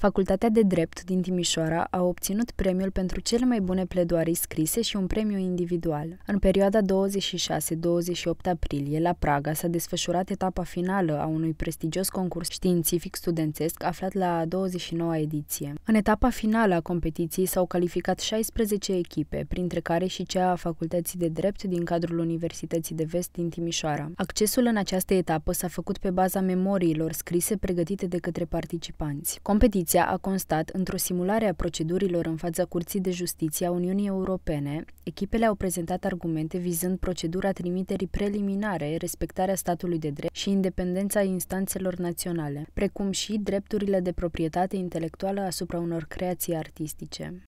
Facultatea de Drept din Timișoara a obținut premiul pentru cele mai bune pledoarii scrise și un premiu individual. În perioada 26-28 aprilie, la Praga, s-a desfășurat etapa finală a unui prestigios concurs științific studențesc aflat la 29-a ediție. În etapa finală a competiției s-au calificat 16 echipe, printre care și cea a Facultății de Drept din cadrul Universității de Vest din Timișoara. Accesul în această etapă s-a făcut pe baza memoriilor scrise pregătite de către participanți. Competiția poliția a constat, într-o simulare a procedurilor în fața Curții de Justiție a Uniunii Europene, echipele au prezentat argumente vizând procedura trimiterii preliminare, respectarea statului de drept și independența instanțelor naționale, precum și drepturile de proprietate intelectuală asupra unor creații artistice.